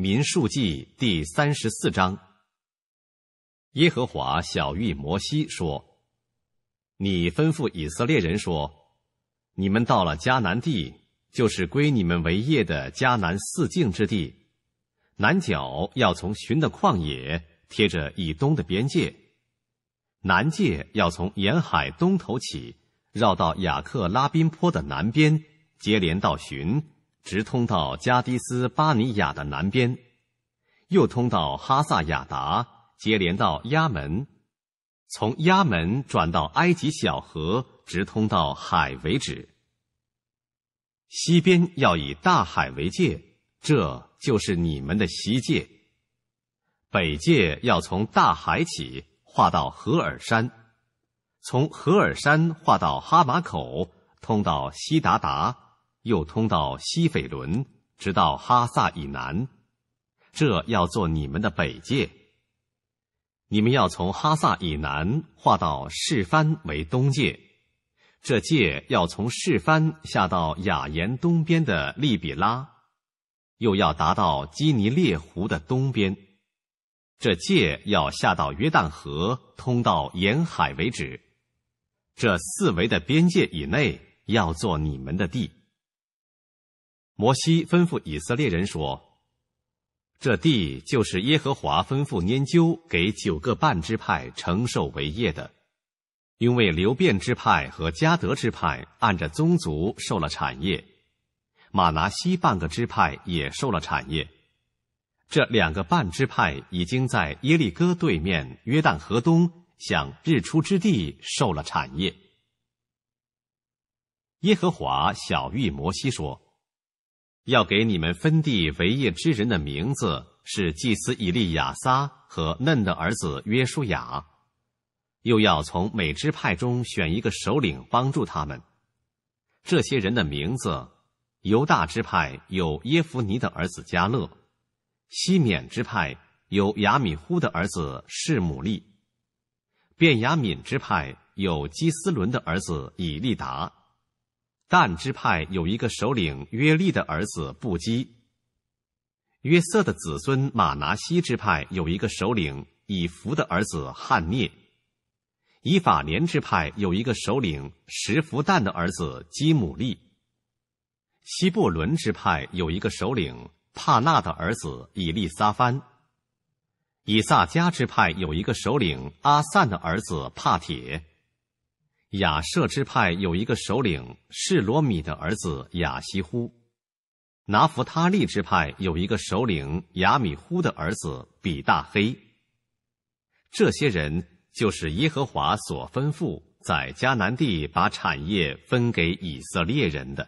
民数记第三十四章，耶和华小谕摩西说：“你吩咐以色列人说，你们到了迦南地，就是归你们为业的迦南四境之地，南角要从寻的旷野贴着以东的边界，南界要从沿海东头起，绕到雅克拉宾坡的南边，接连到寻。”直通到加迪斯巴尼亚的南边，又通到哈萨亚达，接连到亚门，从亚门转到埃及小河，直通到海为止。西边要以大海为界，这就是你们的西界；北界要从大海起画到荷尔山，从荷尔山画到哈马口，通到西达达。又通到西斐伦，直到哈萨以南，这要做你们的北界。你们要从哈萨以南划到示蕃为东界，这界要从示蕃下到雅言东边的利比拉，又要达到基尼列湖的东边，这界要下到约旦河，通到沿海为止。这四围的边界以内，要做你们的地。摩西吩咐以色列人说：“这地就是耶和华吩咐研究给九个半支派承受为业的，因为流变支派和迦德支派按着宗族受了产业，马拿西半个支派也受了产业。这两个半支派已经在耶利哥对面约旦河东，向日出之地受了产业。”耶和华小谕摩西说。要给你们分地为业之人的名字是祭司以利亚撒和嫩的儿子约书亚，又要从每支派中选一个首领帮助他们。这些人的名字：犹大支派有耶夫尼的儿子加勒，西缅支派有雅米忽的儿子释母利，便雅敏支派有基斯伦的儿子以利达。但支派有一个首领约利的儿子布基。约瑟的子孙马拿西支派有一个首领以弗的儿子汉聂。以法莲支派有一个首领石弗旦的儿子基姆利。西布伦支派有一个首领帕纳的儿子以利撒番。以萨迦支派有一个首领阿散的儿子帕铁。亚舍之派有一个首领是罗米的儿子雅西乎，拿弗他利之派有一个首领亚米呼的儿子比大黑。这些人就是耶和华所吩咐在迦南地把产业分给以色列人的。